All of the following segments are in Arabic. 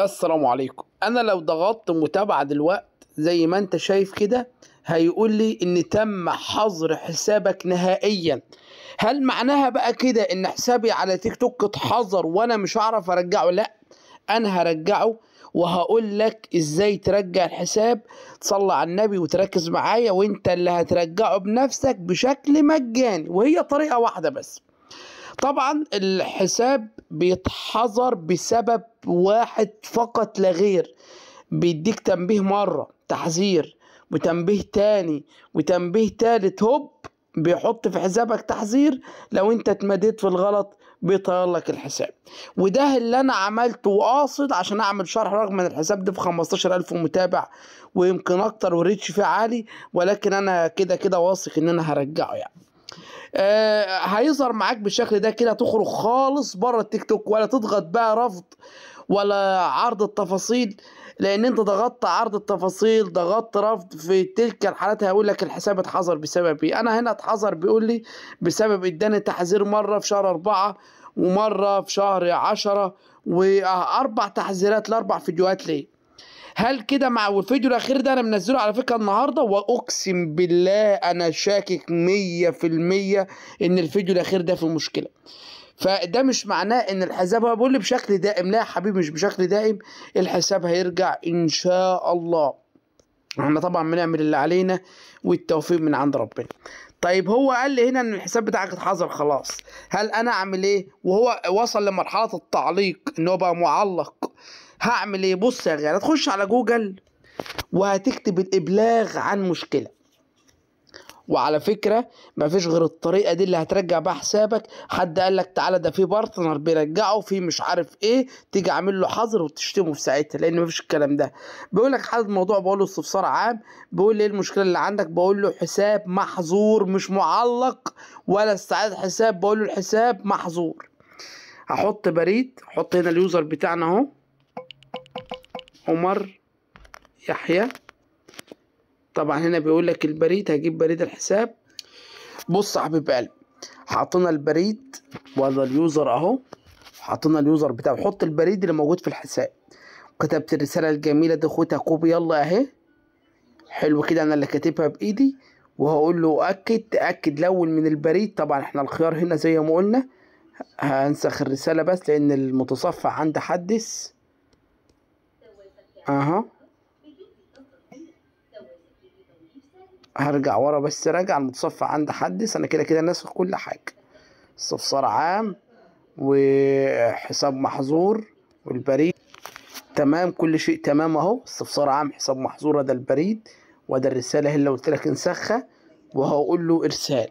السلام عليكم انا لو ضغطت متابعه دلوقت زي ما انت شايف كده هيقول لي ان تم حظر حسابك نهائيا هل معناها بقى كده ان حسابي على تيك توك اتحظر وانا مش هعرف ارجعه لا انا هرجعه وهقول لك ازاي ترجع الحساب تصلي على النبي وتركز معايا وانت اللي هترجعه بنفسك بشكل مجاني وهي طريقه واحده بس طبعا الحساب بيتحذر بسبب واحد فقط لا غير بيديك تنبيه مرة تحذير وتنبيه تاني وتنبيه تالت هوب بيحط في حسابك تحذير لو انت اتمديت في الغلط بيطير لك الحساب وده اللي انا عملته وقاصد عشان اعمل شرح رغم ان الحساب ده ب 15000 متابع ويمكن اكتر وريتش فيه عالي ولكن انا كده كده واثق ان انا هرجعه يعني آه، هيظهر معاك بالشكل ده كده تخرج خالص بره التيك توك ولا تضغط بقى رفض ولا عرض التفاصيل لان انت ضغطت عرض التفاصيل ضغطت رفض في تلك الحالات هيقول لك الحساب اتحظر بسبب ايه انا هنا اتحظر بيقول لي بسبب اداني تحذير مره في شهر أربعة ومره في شهر عشرة واربع تحذيرات لاربع فيديوهات ليه هل كده مع والفيديو الاخير ده انا منزله على فكره النهارده واقسم بالله انا شاكك 100% ان الفيديو الاخير ده في مشكله فده مش معناه ان الحساب هو بيقول لي بشكل دائم لا يا حبيبي مش بشكل دائم الحساب هيرجع ان شاء الله احنا طبعا بنعمل اللي علينا والتوفيق من عند ربنا طيب هو قال لي هنا ان الحساب بتاعك اتحظر خلاص هل انا اعمل ايه وهو وصل لمرحله التعليق ان هو بقى معلق هعمل ايه بص يا غالي هتخش على جوجل وهتكتب الابلاغ عن مشكله وعلى فكرة مفيش غير الطريقة دي اللي هترجع بقى حسابك حد قال لك تعالى ده في بارتنر بيرجعه في مش عارف ايه تيجي عامل له حظر وتشتمه في ساعتها لان مفيش الكلام ده بيقول لك حل الموضوع بقول له استفسار عام بيقول لي ايه المشكلة اللي عندك بقول له حساب محظور مش معلق ولا استعاد حساب بقول له الحساب محظور هحط بريد حط هنا اليوزر بتاعنا اهو عمر يحيى طبعا هنا بيقول لك البريد هجيب بريد الحساب بص يا حبيب قلب حطينا البريد ولا اليوزر اهو حطينا اليوزر بتاعه حط البريد اللي موجود في الحساب كتبت الرساله الجميله دي اخويا كوبي يلا اهي حلو كده انا اللي كاتبها بايدي وهقول له اكد تاكد الاول من البريد طبعا احنا الخيار هنا زي ما قلنا هنسخ الرساله بس لان المتصفح عندي حدث اها هرجع ورا بس راجع المتصفى عند حدث انا كده كده ناسخ كل حاجه استفسار عام وحساب محظور والبريد تمام كل شيء تمام اهو استفسار عام حساب محظور ده البريد وده الرساله اللي قلت لك انسخها وهقول له ارسال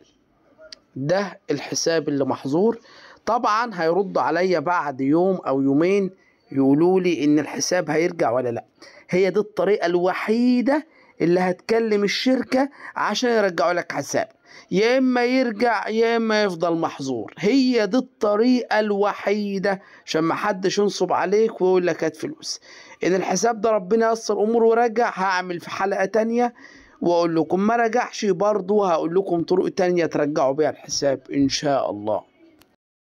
ده الحساب اللي محظور طبعا هيرد عليا بعد يوم او يومين يقولوا لي ان الحساب هيرجع ولا لا هي دي الطريقه الوحيده اللي هتكلم الشركه عشان يرجعوا لك حساب يا اما يرجع يا اما يفضل محظور هي دي الطريقه الوحيده عشان ما حدش ينصب عليك ويقول لك هات فلوس ان الحساب ده ربنا يسر اموره ورجع هعمل في حلقه تانية واقول لكم ما رجعش برضه هقول لكم طرق تانية ترجعوا بيها الحساب ان شاء الله